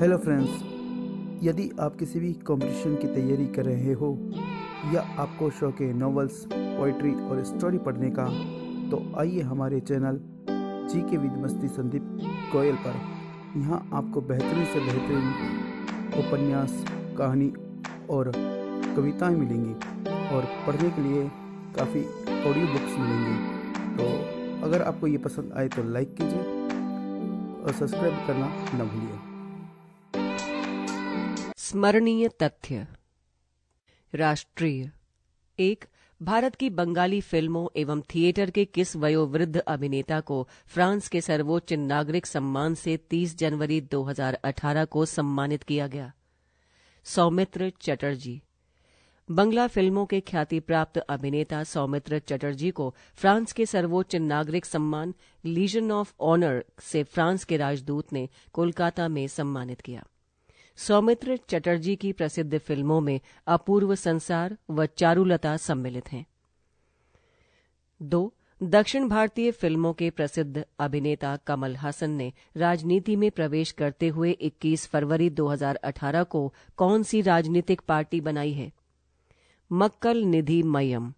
hello friends यदि आप किसी भी कंपटीशन की तैयारी कर रहे हो या आपको शौक है नॉवेल्स पोइट्री और स्टोरी पढ़ने का तो आइए हमारे चैनल जी के विद मस्ती संदीप गोयल पर यहाँ आपको बेहतरीन से बेहतरीन उपन्यास कहानी और कविताएं मिलेंगी और पढ़ने के लिए काफ़ी ऑडियो बुक्स मिलेंगी तो अगर आपको ये पसंद आए तो लाइक कीजिए और सब्सक्राइब करना न भूलिए स्मरणीय तथ्य राष्ट्रीय एक भारत की बंगाली फिल्मों एवं थिएटर के किस वयोवृद्ध अभिनेता को फ्रांस के सर्वोच्च नागरिक सम्मान से 30 जनवरी 2018 को सम्मानित किया गया सौमित्र चटर्जी बंगला फिल्मों के ख्याति प्राप्त अभिनेता सौमित्र चटर्जी को फ्रांस के सर्वोच्च नागरिक सम्मान लीजन ऑफ ऑनर से फ्रांस के राजदूत ने कोलकाता में सम्मानित किया सौमित्र चटर्जी की प्रसिद्ध फिल्मों में अपूर्व संसार व चारुलता सम्मिलित हैं दो दक्षिण भारतीय फिल्मों के प्रसिद्ध अभिनेता कमल हासन ने राजनीति में प्रवेश करते हुए 21 फरवरी 2018 को कौन सी राजनीतिक पार्टी बनाई है मक्कल निधि मयम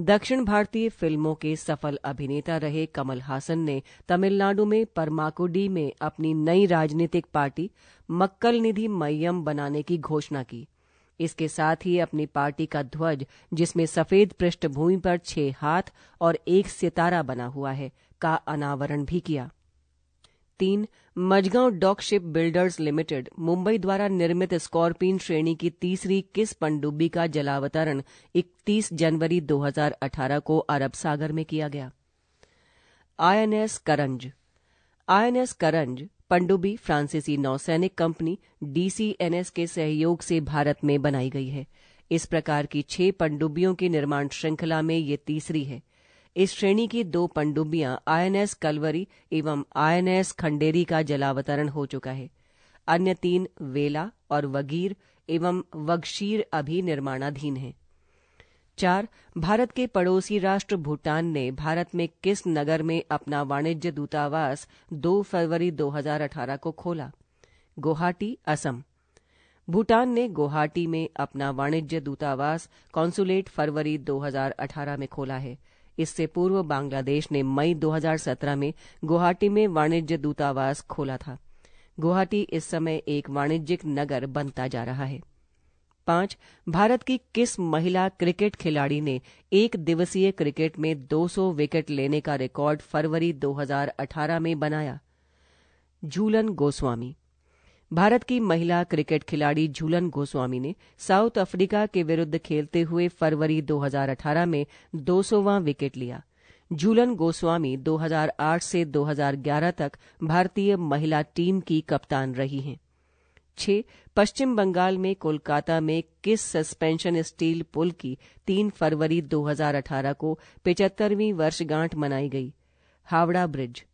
दक्षिण भारतीय फिल्मों के सफल अभिनेता रहे कमल हासन ने तमिलनाडु में परमाकुडी में अपनी नई राजनीतिक पार्टी मक्कल निधि मयम बनाने की घोषणा की इसके साथ ही अपनी पार्टी का ध्वज जिसमें सफेद पृष्ठभूमि पर छह हाथ और एक सितारा बना हुआ है का अनावरण भी किया तीन Mazagon dock ship builders limited Mumbai द्वारा निर्मित स्कॉर्पिन श्रेणी की तीसरी किस पनडुब्बी का जलावतरण 31 जनवरी 2018 को अरब सागर में किया गया आईएनएस करंज आईएनएस करंज पनडुब्बी फ्रांसीसी नौसैनिक कंपनी डीसीएनएस के सहयोग से भारत में बनाई गई है इस प्रकार की छह पनडुब्बियों की निर्माण श्रृंखला में ये तीसरी है इस श्रेणी की दो पनडुब्बियां आईएनएस कलवरी एवं आईएनएस खंडेरी का जलावतरण हो चुका है अन्य तीन वेला और वगीर एवं वगशीर अभी निर्माणाधीन हैं चार भारत के पड़ोसी राष्ट्र भूटान ने भारत में किस नगर में अपना वाणिज्य दूतावास 2 फरवरी 2018 को खोला गुवाहाटी असम भूटान ने गुवाहाटी में अपना वाणिज्य दूतावास कॉन्सुलेट फरवरी 2018 में खोला है इससे पूर्व बांग्लादेश ने मई 2017 में गुवाहाटी में वाणिज्य दूतावास खोला था गुवाहाटी इस समय एक वाणिज्यिक नगर बनता जा रहा है पांच भारत की किस महिला क्रिकेट खिलाड़ी ने एक दिवसीय क्रिकेट में 200 विकेट लेने का रिकॉर्ड फरवरी 2018 में बनाया झूलन गोस्वामी भारत की महिला क्रिकेट खिलाड़ी झूलन गोस्वामी ने साउथ अफ्रीका के विरुद्ध खेलते हुए फरवरी 2018 में 200वां विकेट लिया झूलन गोस्वामी 2008 से 2011 तक भारतीय महिला टीम की कप्तान रही हैं छह पश्चिम बंगाल में कोलकाता में किस सस्पेंशन स्टील पुल की तीन फरवरी 2018 को पिचहत्तरवीं वर्षगांठ मनाई गई हावड़ा ब्रिज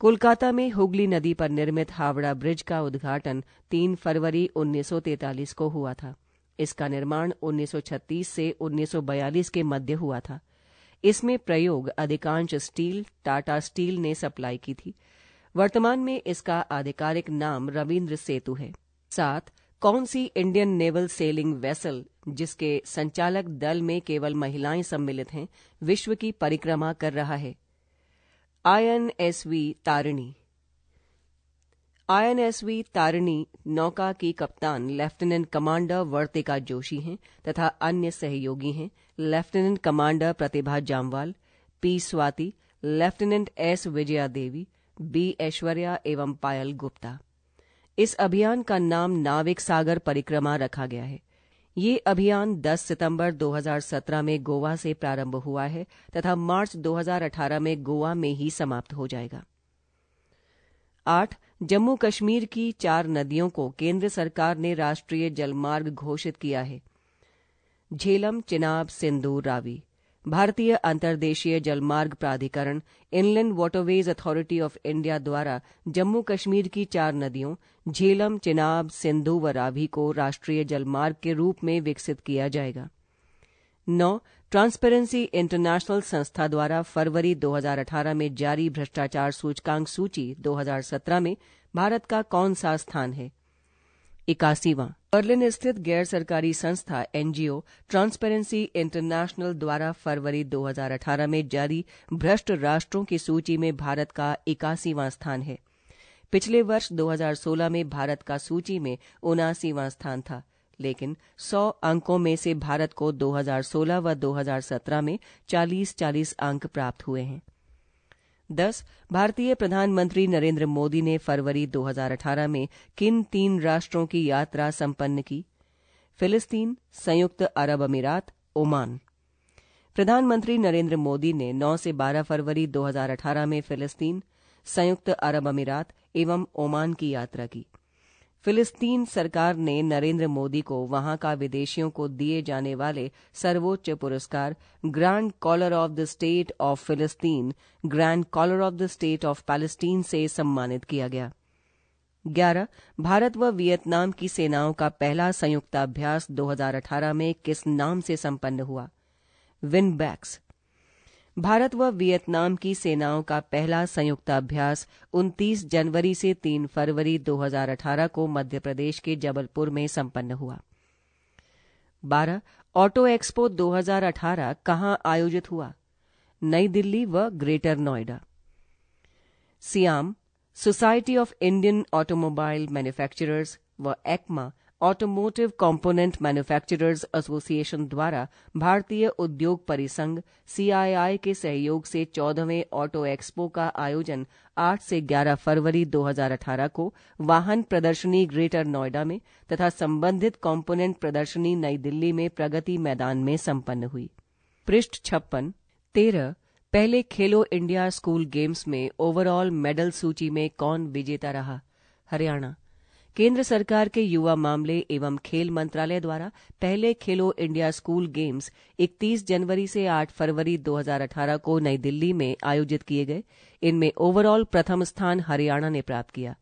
कोलकाता में हुगली नदी पर निर्मित हावड़ा ब्रिज का उद्घाटन 3 फरवरी 1943 को हुआ था इसका निर्माण 1936 से 1942 के मध्य हुआ था इसमें प्रयोग अधिकांश स्टील टाटा स्टील ने सप्लाई की थी वर्तमान में इसका आधिकारिक नाम रविन्द्र सेतु है साथ कौन सी इंडियन नेवल सेलिंग वेसल जिसके संचालक दल में केवल महिलाएं सम्मिलित हैं विश्व की परिक्रमा कर रहा है वी तारिणी आईएनएसवी तारिणी नौका की कप्तान लेफ्टिनेंट कमांडर वर्तिका जोशी हैं तथा अन्य सहयोगी हैं lieutenant commander Pratibha Jamwal P Swati lieutenant S Vijaya Devi B Aishwarya एवं पायल गुप्ता इस अभियान का नाम नाविक सागर परिक्रमा रखा गया है ये अभियान 10 सितंबर 2017 में गोवा से प्रारंभ हुआ है तथा मार्च 2018 में गोवा में ही समाप्त हो जाएगा आठ जम्मू कश्मीर की चार नदियों को केंद्र सरकार ने राष्ट्रीय जलमार्ग घोषित किया है झेलम चिनाब सिंधु रावी भारतीय अंतर्देशीय जलमार्ग प्राधिकरण inland waterways authority of India द्वारा जम्मू कश्मीर की चार नदियों झेलम चिनाब सिंधु व रावी को राष्ट्रीय जलमार्ग के रूप में विकसित किया जाएगा नौ ट्रांसपेरेंसी इंटरनेशनल संस्था द्वारा फरवरी 2018 में जारी भ्रष्टाचार सूचकांक सूची 2017 में भारत का कौन सा स्थान है इक्यासीवा बर्लिन स्थित गैर सरकारी संस्था एनजीओ ट्रांसपेरेंसी इंटरनेशनल द्वारा फरवरी 2018 में जारी भ्रष्ट राष्ट्रों की सूची में भारत का इक्यासीवां स्थान है पिछले वर्ष 2016 में भारत का सूची में उनासीवां स्थान था लेकिन 100 अंकों में से भारत को 2016 व 2017 में 40-40 अंक प्राप्त हुए हैं दस भारतीय प्रधानमंत्री नरेंद्र मोदी ने फरवरी 2018 में किन तीन राष्ट्रों की यात्रा संपन्न की फिलिस्तीन संयुक्त अरब अमीरात ओमान प्रधानमंत्री नरेंद्र मोदी ने 9 से 12 फरवरी 2018 में फिलिस्तीन संयुक्त अरब अमीरात एवं ओमान की यात्रा की फिलिस्तीन सरकार ने नरेंद्र मोदी को वहां का विदेशियों को दिए जाने वाले सर्वोच्च पुरस्कार grand collar of the state of फिलिस्तीन grand collar of the state of Palestine से सम्मानित किया गया ग्यारह भारत व वियतनाम की सेनाओं का पहला संयुक्ताभ्यास 2018 में किस नाम से संपन्न हुआ विनबैक्स भारत व वियतनाम की सेनाओं का पहला संयुक्त अभ्यास 29 जनवरी से 3 फरवरी 2018 को मध्य प्रदेश के जबलपुर में संपन्न हुआ 12 ऑटो एक्सपो 2018 कहाँ आयोजित हुआ नई दिल्ली व greater Noida SIAM society of Indian automobile manufacturers व ACMA automotive component manufacturers association द्वारा भारतीय उद्योग परिसंघ सीआईआई के सहयोग से चौदहवें ऑटो एक्सपो का आयोजन 8 से 11 फरवरी 2018 को वाहन प्रदर्शनी ग्रेटर नोएडा में तथा संबंधित कंपोनेंट प्रदर्शनी नई दिल्ली में प्रगति मैदान में संपन्न हुई पृष्ठ छप्पन तेरह पहले खेलो इंडिया स्कूल गेम्स में ओवरऑल मेडल सूची में कौन विजेता रहा हरियाणा केंद्र सरकार के युवा मामले एवं खेल मंत्रालय द्वारा पहले खेलो इंडिया स्कूल गेम्स 31 जनवरी से 8 फरवरी 2018 को नई दिल्ली में आयोजित किए गए इनमें ओवरऑल प्रथम स्थान हरियाणा ने प्राप्त किया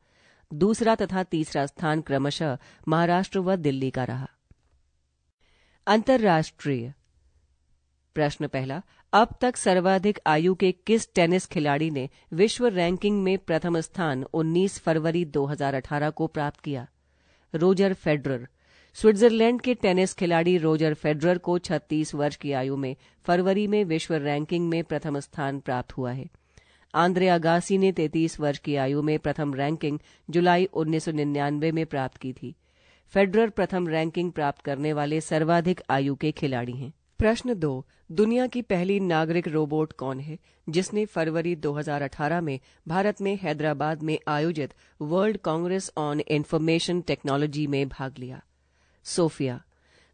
दूसरा तथा तीसरा स्थान क्रमशः महाराष्ट्र व दिल्ली का रहा अंतर्राष्ट्रीय प्रश्न पहला अब तक सर्वाधिक आयु के किस टेनिस खिलाड़ी ने विश्व रैंकिंग में प्रथम स्थान 19 फरवरी 2018 को प्राप्त किया रोजर फेडरर स्विट्जरलैंड के टेनिस खिलाड़ी रोजर फेडरर को 36 वर्ष की आयु में फरवरी में विश्व रैंकिंग में प्रथम स्थान प्राप्त हुआ है आंद्रे अगासी ने 33 वर्ष की आयु में प्रथम रैंकिंग जुलाई 1999 में प्राप्त की थी फेडरर प्रथम रैंकिंग प्राप्त करने वाले सर्वाधिक आयु के खिलाड़ी हैं प्रश्न दो दुनिया की पहली नागरिक रोबोट कौन है जिसने फरवरी 2018 में भारत में हैदराबाद में आयोजित world congress on information technology में भाग लिया सोफिया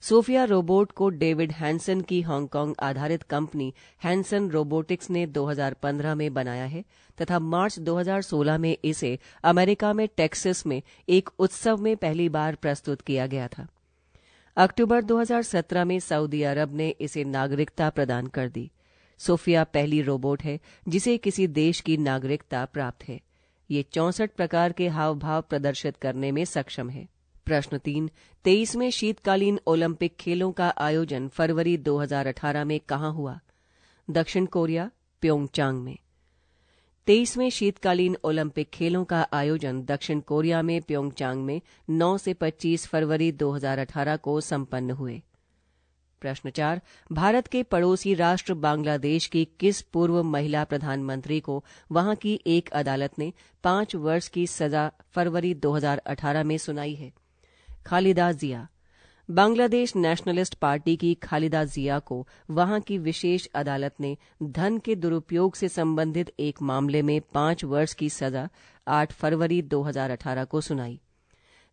सोफिया रोबोट को डेविड हैंसन की हांगकांग आधारित कंपनी हैंसन रोबोटिक्स ने 2015 में बनाया है तथा मार्च 2016 में इसे अमेरिका में टेक्सास में एक उत्सव में पहली बार प्रस्तुत किया गया था अक्टूबर 2017 में सऊदी अरब ने इसे नागरिकता प्रदान कर दी सोफिया पहली रोबोट है जिसे किसी देश की नागरिकता प्राप्त है ये चौसठ प्रकार के हाव भाव प्रदर्शित करने में सक्षम है प्रश्न तीन तेईसवें शीतकालीन ओलंपिक खेलों का आयोजन फरवरी 2018 में कहा हुआ दक्षिण कोरिया प्योंगचांग में तेईसवें शीतकालीन ओलंपिक खेलों का आयोजन दक्षिण कोरिया में प्योंगचांग में 9 से 25 फरवरी 2018 को संपन्न हुए प्रश्न चार भारत के पड़ोसी राष्ट्र बांग्लादेश की किस पूर्व महिला प्रधानमंत्री को वहां की एक अदालत ने पांच वर्ष की सजा फरवरी 2018 में सुनाई है खालिदा जिया बांग्लादेश नेशनलिस्ट पार्टी की खालिदा जिया को वहां की विशेष अदालत ने धन के दुरुपयोग से संबंधित एक मामले में पांच वर्ष की सजा 8 फरवरी 2018 को सुनाई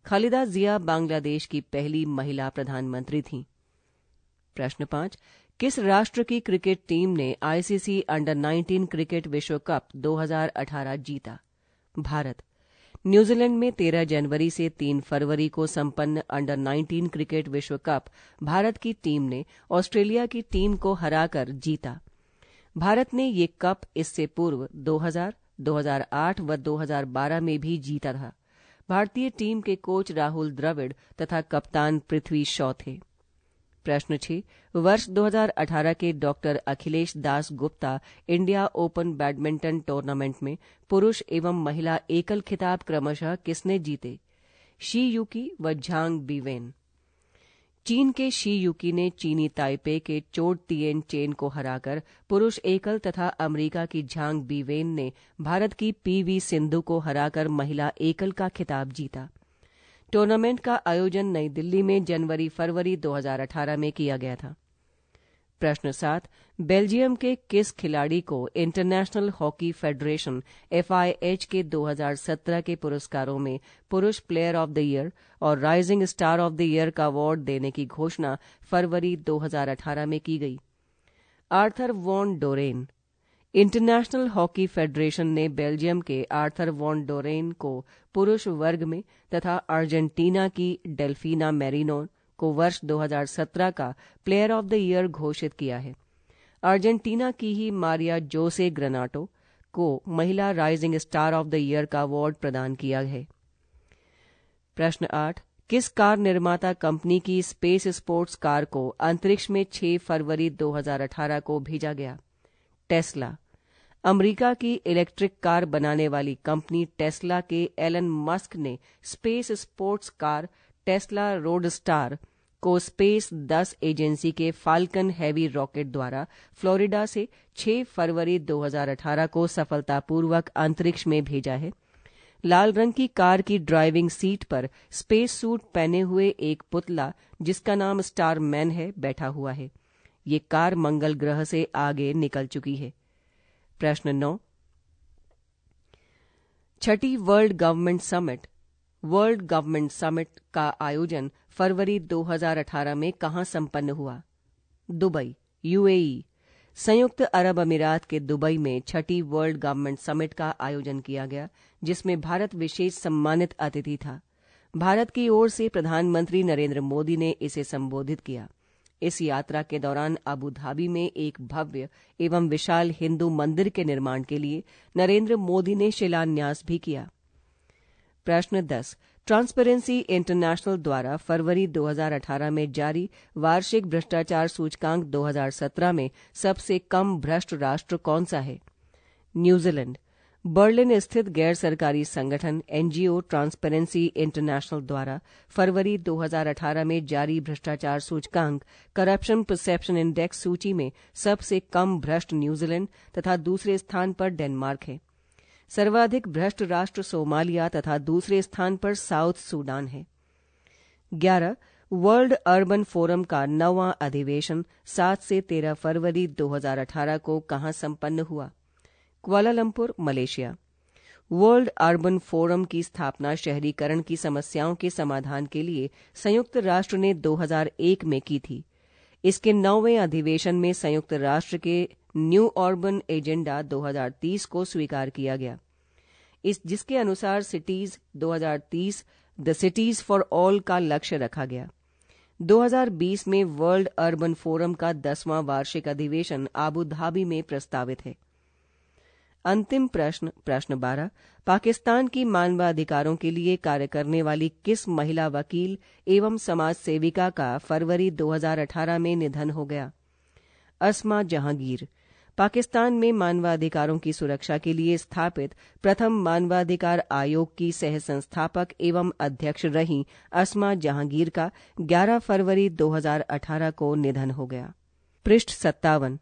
खालिदा जिया बांग्लादेश की पहली महिला प्रधानमंत्री थीं प्रश्न पांच किस राष्ट्र की क्रिकेट टीम ने आईसीसी अंडर 19 क्रिकेट विश्व कप 2018 जीता भारत न्यूजीलैंड में 13 जनवरी से 3 फरवरी को संपन्न अंडर 19 क्रिकेट विश्व कप भारत की टीम ने ऑस्ट्रेलिया की टीम को हराकर जीता भारत ने ये कप इससे पूर्व 2000, 2008 व 2012 में भी जीता था भारतीय टीम के कोच राहुल द्रविड़ तथा कप्तान पृथ्वी शॉ थे प्रश्न छः वर्ष 2018 के doctor Akhilesh Das Gupta India open badminton tournament में पुरुष एवं महिला एकल खिताब क्रमशः किसने जीते शी यूकी व झांग बीवेन चीन के शी यूकी ने चीनी ताइपे के चोट तीएन चेन को हराकर पुरुष एकल तथा अमेरिका की झांग बीवेन ने भारत की पीवी सिंधु को हराकर महिला एकल का खिताब जीता टूर्नामेंट का आयोजन नई दिल्ली में जनवरी फरवरी 2018 में किया गया था प्रश्न सात बेल्जियम के किस खिलाड़ी को इंटरनेशनल हॉकी फेडरेशन एफआईएच के 2017 के पुरस्कारों में पुरुष प्लेयर ऑफ द ईयर और rising star of the year का अवार्ड देने की घोषणा फरवरी 2018 में की गई Arthur Van Doren international hockey federation ने बेल्जियम के आर्थर वॉन डोरेन को पुरुष वर्ग में तथा अर्जेंटीना की डेल्फिना मेरिनो को वर्ष 2017 का प्लेयर ऑफ द ईयर घोषित किया है अर्जेंटीना की ही मारिया जोसे ग्रनाटो को महिला rising star of the year का अवार्ड प्रदान किया है प्रश्न आठ किस कार निर्माता कंपनी की स्पेस स्पोर्ट्स कार को अंतरिक्ष में 6 फरवरी 2018 को भेजा गया टेस्ला अमेरिका की इलेक्ट्रिक कार बनाने वाली कंपनी टेस्ला के एलन मस्क ने space sports car Tesla star को स्पेस दस एजेंसी के फाल्कन हैवी रॉकेट द्वारा फ्लोरिडा से 6 फरवरी 2018 को सफलतापूर्वक अंतरिक्ष में भेजा है लाल रंग की कार की ड्राइविंग सीट पर स्पेस सूट पहने हुए एक पुतला जिसका नाम स्टार मैन है बैठा हुआ है ये कार मंगल ग्रह से आगे निकल चुकी है प्रश्न नौ छठी world government summit world government summit का आयोजन फरवरी 2018 में कहां संपन्न हुआ दुबई यूएई संयुक्त अरब अमीरात के दुबई में छठी वर्ल्ड गवर्नमेंट समिट का आयोजन किया गया जिसमें भारत विशेष सम्मानित अतिथि था भारत की ओर से प्रधानमंत्री नरेंद्र मोदी ने इसे संबोधित किया इस यात्रा के दौरान अबू धाबी में एक भव्य एवं विशाल हिंदू मंदिर के निर्माण के लिए नरेंद्र मोदी ने शिलान्यास भी किया प्रश्न दस ट्रांसपेरेंसी इंटरनेशनल द्वारा फरवरी 2018 में जारी वार्षिक भ्रष्टाचार सूचकांक 2017 में सबसे कम भ्रष्ट राष्ट्र कौन सा है न्यूजीलैंड बर्लिन स्थित गैर सरकारी संगठन एनजीओ ट्रांसपेरेंसी इंटरनेशनल द्वारा फरवरी 2018 में जारी भ्रष्टाचार सूचकांक करप्शन परसेप्शन इंडेक्स सूची में सबसे कम भ्रष्ट न्यूजीलैंड तथा दूसरे स्थान पर डेनमार्क है सर्वाधिक भ्रष्ट राष्ट्र सोमालिया तथा दूसरे स्थान पर साउथ सूडान है ग्यारह वर्ल्ड अर्बन फोरम का नवा अधिवेशन 7 से 13 फरवरी 2018 को कहां संपन्न हुआ Kuala Lumpur Malaysia world urban forum की स्थापना शहरीकरण की समस्याओं के समाधान के लिए संयुक्त राष्ट्र ने 2001 में की थी इसके नौवें अधिवेशन में संयुक्त राष्ट्र के न्यू अर्बन एजेंडा 2030 को स्वीकार किया गया इस जिसके अनुसार cities 2030 the cities for all का लक्ष्य रखा गया 2020 में वर्ल्ड अर्बन फोरम का दसवां वार्षिक अधिवेशन आबू धाबी में प्रस्तावित है अंतिम प्रश्न प्रश्न बारह पाकिस्तान की मानवाधिकारों के लिए कार्य करने वाली किस महिला वकील एवं समाज सेविका का फरवरी 2018 में निधन हो गया अस्मा जहांगीर पाकिस्तान में मानवाधिकारों की सुरक्षा के लिए स्थापित प्रथम मानवाधिकार आयोग की सह संस्थापक एवं अध्यक्ष रही अस्मा जहांगीर का 11 फरवरी 2018 को निधन हो गया पृष्ठ सत्तावन